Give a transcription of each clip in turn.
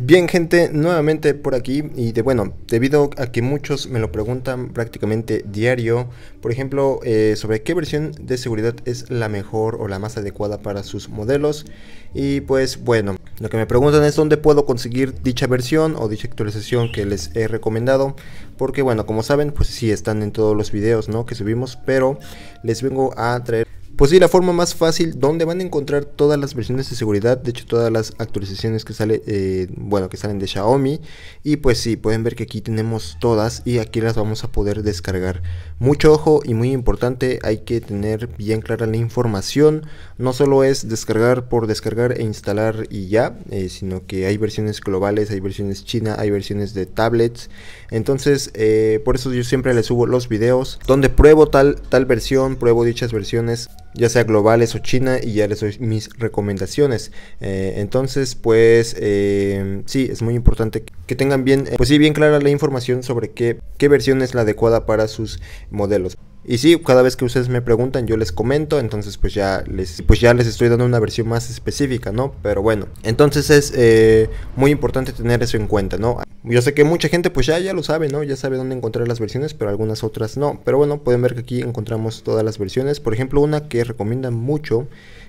Bien gente, nuevamente por aquí y de bueno, debido a que muchos me lo preguntan prácticamente diario, por ejemplo, eh, sobre qué versión de seguridad es la mejor o la más adecuada para sus modelos y pues bueno, lo que me preguntan es dónde puedo conseguir dicha versión o dicha actualización que les he recomendado, porque bueno, como saben, pues sí están en todos los videos que subimos, pero les vengo a traer pues sí, la forma más fácil donde van a encontrar todas las versiones de seguridad, de hecho todas las actualizaciones que sale, eh, bueno, que salen de Xiaomi. Y pues sí, pueden ver que aquí tenemos todas y aquí las vamos a poder descargar. Mucho ojo y muy importante, hay que tener bien clara la información. No solo es descargar por descargar e instalar y ya, eh, sino que hay versiones globales, hay versiones china, hay versiones de tablets. Entonces, eh, por eso yo siempre les subo los videos donde pruebo tal, tal versión, pruebo dichas versiones ya sea globales o China, y ya les doy mis recomendaciones. Eh, entonces, pues em, sí, es muy importante que tengan bien, eh, pues sí, bien clara la información sobre qué, qué versión es la adecuada para sus modelos. Y sí, cada vez que ustedes me preguntan, yo les comento, entonces pues ya les, pues ya les estoy dando una versión más específica, ¿no? Pero bueno, entonces es eh, muy importante tener eso en cuenta, ¿no? Yo sé que mucha gente pues ya, ya lo sabe, ¿no? Ya sabe dónde encontrar las versiones, pero algunas otras no. Pero bueno, pueden ver que aquí encontramos todas las versiones. Por ejemplo, una que recomiendan mucho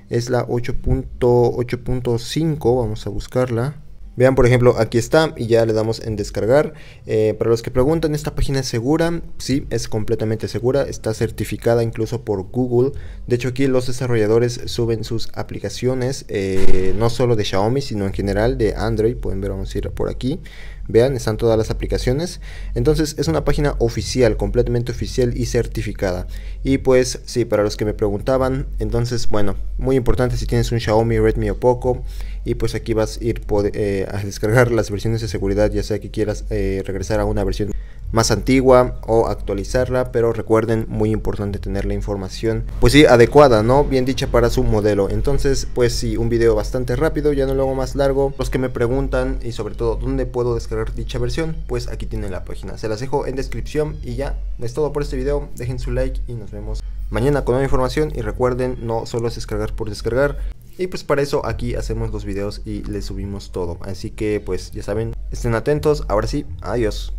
es la 8.8.5, vamos a buscarla. Vean, por ejemplo, aquí está y ya le damos en descargar. Eh, para los que preguntan, ¿esta página es segura? Sí, es completamente segura. Está certificada incluso por Google. De hecho, aquí los desarrolladores suben sus aplicaciones, eh, no solo de Xiaomi, sino en general de Android. Pueden ver, vamos a ir por aquí. Vean, están todas las aplicaciones. Entonces, es una página oficial, completamente oficial y certificada. Y pues, sí, para los que me preguntaban, entonces, bueno, muy importante si tienes un Xiaomi, Redmi o Poco y pues aquí vas a ir eh, a descargar las versiones de seguridad ya sea que quieras eh, regresar a una versión más antigua o actualizarla pero recuerden muy importante tener la información pues sí adecuada no bien dicha para su modelo entonces pues sí un video bastante rápido ya no lo hago más largo los que me preguntan y sobre todo dónde puedo descargar dicha versión pues aquí tienen la página se las dejo en descripción y ya es todo por este video dejen su like y nos vemos mañana con nueva información y recuerden no solo es descargar por descargar y pues para eso aquí hacemos los videos y les subimos todo. Así que pues ya saben, estén atentos. Ahora sí, adiós.